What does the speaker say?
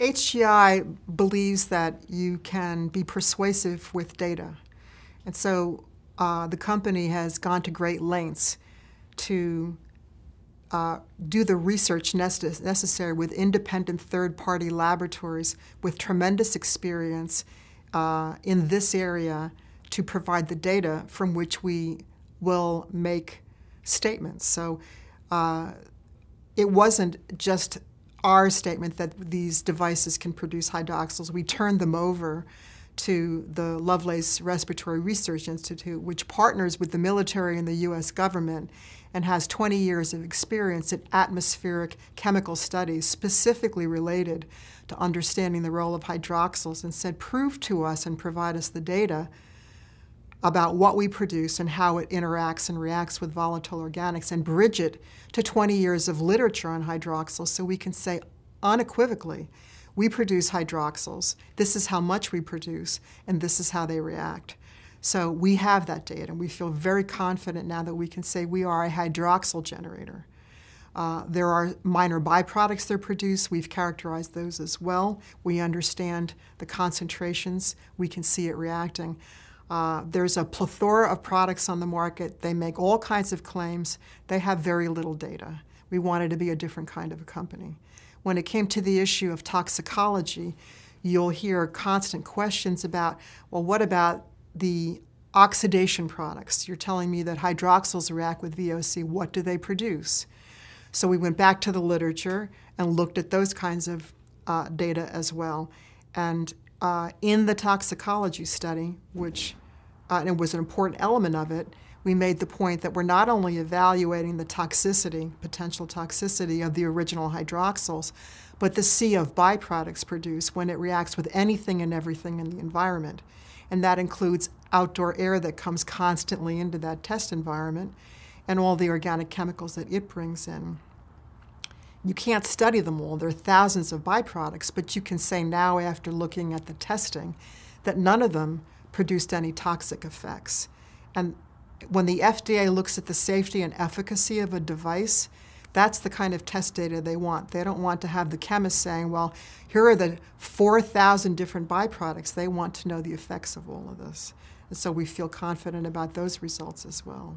HGI believes that you can be persuasive with data. And so uh, the company has gone to great lengths to uh, do the research necess necessary with independent third-party laboratories with tremendous experience uh, in this area to provide the data from which we will make statements. So uh, it wasn't just our statement that these devices can produce hydroxyls, we turned them over to the Lovelace Respiratory Research Institute, which partners with the military and the U.S. government and has 20 years of experience in atmospheric chemical studies specifically related to understanding the role of hydroxyls and said, prove to us and provide us the data about what we produce and how it interacts and reacts with volatile organics and bridge it to 20 years of literature on hydroxyls so we can say unequivocally, we produce hydroxyls, this is how much we produce, and this is how they react. So we have that data, and we feel very confident now that we can say we are a hydroxyl generator. Uh, there are minor byproducts that are produced. We've characterized those as well. We understand the concentrations. We can see it reacting. Uh, there's a plethora of products on the market. They make all kinds of claims. They have very little data. We wanted to be a different kind of a company. When it came to the issue of toxicology, you'll hear constant questions about, well, what about the oxidation products? You're telling me that hydroxyls react with VOC. What do they produce? So we went back to the literature and looked at those kinds of uh, data as well. And uh, in the toxicology study, which uh, and it was an important element of it, we made the point that we're not only evaluating the toxicity, potential toxicity of the original hydroxyls, but the sea of byproducts produced when it reacts with anything and everything in the environment. And that includes outdoor air that comes constantly into that test environment and all the organic chemicals that it brings in. You can't study them all. There are thousands of byproducts, but you can say now after looking at the testing that none of them produced any toxic effects. And when the FDA looks at the safety and efficacy of a device, that's the kind of test data they want. They don't want to have the chemist saying, well, here are the 4,000 different byproducts. They want to know the effects of all of this. And so we feel confident about those results as well.